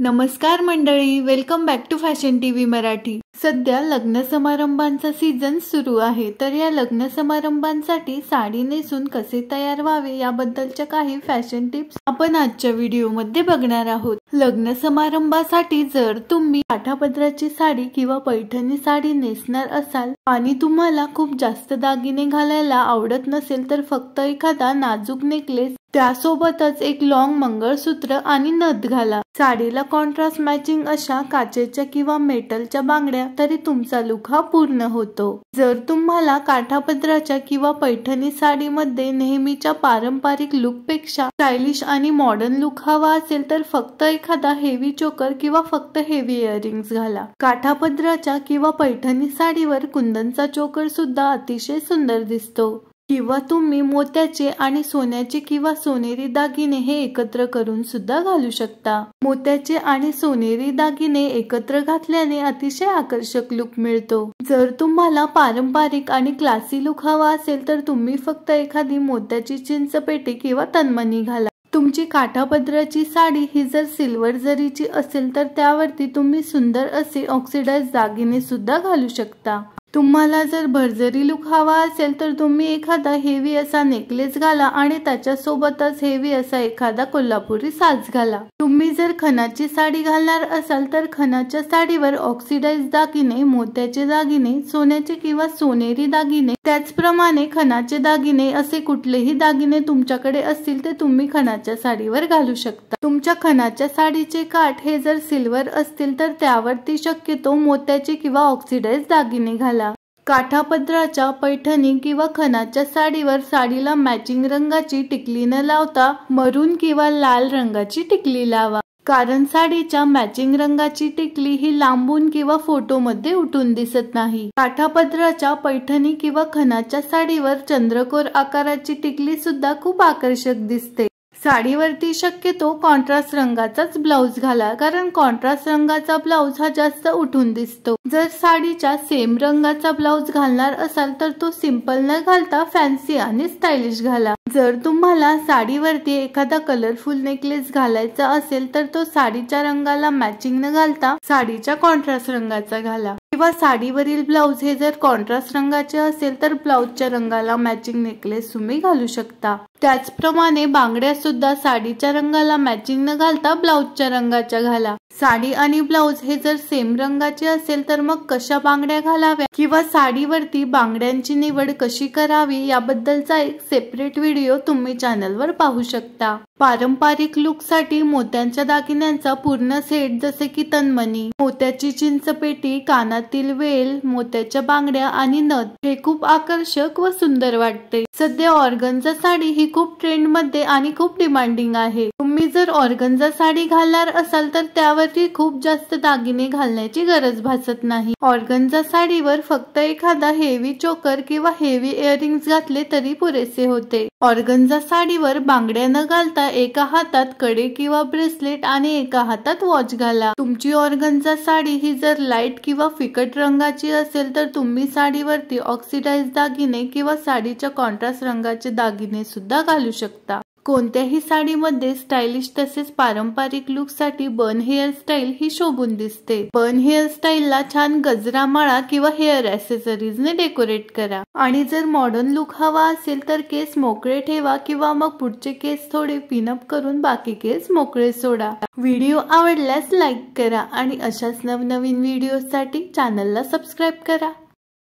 नमस्कार मंडळी welcome back to fashion T V Marathi सध्या लग्न समारंभांचा सीझन सुरू आहे तर या लग्न समारंभांसाठी साडी नेसून कसे तयार व्हावे याबद्दलच्या काही फॅशन टिप्स आपण आजच्या व्हिडिओमध्ये बघणार आहोत लग्न समारंभासाठी जर तुम्ही काठापदराची साडी किंवा पैठणी साडी नेसणार असाल आणि तुम्हाला खूप जास्त दागिने घालायला आवडत नसेल तर फक्त एखादा नाजूक नेकलेस त्यासोबतच एक लॉंग मंगळसूत्र आणि नथ घाला साडीला कॉन्ट्रास्ट मॅचिंग अशा काचेच्या किंवा मेटलच्या बांगड्या तरी तुमचा लुक हा पूर्ण होतो जर तुम्हाला काठापद्राच्या किंवा पैठणी साडीमध्ये नेहमीच्या पारंपरिक पेक्षा स्टायलिश आणि मॉडर्न लुक हवा असेल तर फक्त एखादा हेवी चोकर किंवा फक्त हेवी इयरिंग्स घाला काठापद्राच्या किंवा पैठणी साडीवर कुंदनचा चोकर सुद्धा अतिशय सुंदर दिसतो किंवा तुम्ही मोत्याचे आणि सोन्याचे किंवा सोनेरी दागिने हे एकत्र करून सुद्धा घालू शकता मोत्याचे आणि सोनेरी दागिने एकत्र घातल्याने अतिशय आकर्षक लुक मिळतो जर तुम्हाला पारंपरिक आणि क्लासी लुक हवा असेल तर तुम्ही फक्त एखादी मोत्याची पेटी किंवा तन्मणी घाला तुमची काठापदराची साडी ही जर सिल्वर जरीची असेल तर त्यावरती तुम्ही सुंदर असे ऑक्सिडाइज दागिने सुद्धा घालू शकता तुम्हाला जर भरजरी लुक हवा असेल तर तुम्ही एखादा हेवी असा नेकलेस घाला आणि त्याच्यासोबतच हेवी असा एखादा कोल्हापुरी साज घाला तुम्ही जर खणाची साडी घालणार असाल तर खणाच्या साडीवर ऑक्सिडाइज दागिने मोत्याचे दागिने सोन्याचे किंवा सोनेरी दागिने त्याचप्रमाणे खणाचे दागिने असे कुठलेही दागिने तुमच्याकडे असतील ते तुम्ही खणाच्या साडीवर घालू शकता तुमच्या खणाच्या साडीचे काठ हे जर सिल्वर असतील तर त्यावरती शक्यतो मोत्याचे किंवा ऑक्सिडाइज दागिने घाला काठापदराच्या पैठणी किंवा खनाच्या साडीवर साडीला मॅचिंग रंगाची टिकली न लावता मरून किंवा लाल रंगाची टिकली लावा कारण साडीच्या मॅचिंग रंगाची टिकली ही लांबून किंवा फोटोमध्ये उठून दिसत नाही काठापदराच्या पैठणी किंवा खनाच्या साडीवर चंद्रकोर आकाराची टिकली सुद्धा खूप आकर्षक दिसते साडीवरती शक्यतो कॉन्ट्रास्ट रंगाचाच ब्लाऊज घाला कारण कॉन्ट्रास्ट रंगाचा ब्लाऊज हा जास्त उठून दिसतो जर साडीच्या सेम रंगाचा ब्लाऊज घालणार असाल तर तो सिंपल न घालता फॅन्सी आणि स्टायलिश घाला जर तुम्हाला साडीवरती एखादा कलरफुल नेकलेस घालायचा असेल तर तो साडीच्या रंगाला मॅचिंग न घालता साडीच्या कॉन्ट्रास्ट रंगाचा घाला किंवा साडीवरील ब्लाऊज हे जर कॉन्ट्रास्ट रंगाचे असेल तर ब्लाऊजच्या रंगाला मॅचिंग नेकलेस तुम्ही घालू शकता त्याचप्रमाणे बांगड्या सुद्धा साडीच्या रंगाला मॅचिंग न घालता ब्लाऊजच्या रंगाच्या घाला साडी आणि ब्लाऊज हे जर सेम रंगाचे असेल तर मग कशा बांगड्या घालाव्या किंवा साडीवरती बांगड्यांची निवड कशी करावी याबद्दलचा एक सेपरेट व्हिडिओ तुम्ही चॅनलवर पाहू शकता पारंपरिक लुकसाठी मोत्यांच्या दागिन्यांचा पूर्ण सेट जसे की तनमनी मोत्याची चिंचपेटी कानातील वेल मोत्याच्या बांगड्या आणि नथ हे खूप आकर्षक व सुंदर वाटते सध्या ऑर्गनजा साडी ही खूप ट्रेंड मध्ये आणि खूप डिमांडिंग आहे तुम्ही जर ऑर्गनजा साडी घालणार असाल तर त्यावरती खूप जास्त दागिने घालण्याची गरज भासत नाही ऑर्गनजा साडीवर फक्त एखादा हेवी चोकर किंवा हेवी इयरिंग घातले तरी पुरेसे होते ऑर्गनजा साडीवर बांगड्या न घालता एका हातात कडे किंवा ब्रेसलेट आणि एका हातात वॉच घाला तुमची ऑर्गन्झा साडी ही जर लाईट किंवा फिकट रंगाची असेल तर तुम्ही साडीवरती ऑक्सिडाइज दागिने किंवा साडीच्या कॉन्ट्रास्ट रंगाचे दागिने सुद्धा घालू शकता कोणत्याही साडीमध्ये स्टाईलिश तसेच पारंपरिक लुकसाठी बन हेअरस्टाईल ही शोभून दिसते बर्न बन ला छान गजरा माळा किंवा हेअर ने डेकोरेट करा आणि जर मॉडर्न लुक हवा असेल तर केस मोकळे ठेवा किंवा मग पुढचे केस थोडे पिनअप करून बाकी केस मोकळे सोडा व्हिडिओ आवडल्यास लाईक करा आणि अशाच नवनवीन व्हिडिओसाठी चॅनलला सबस्क्राईब करा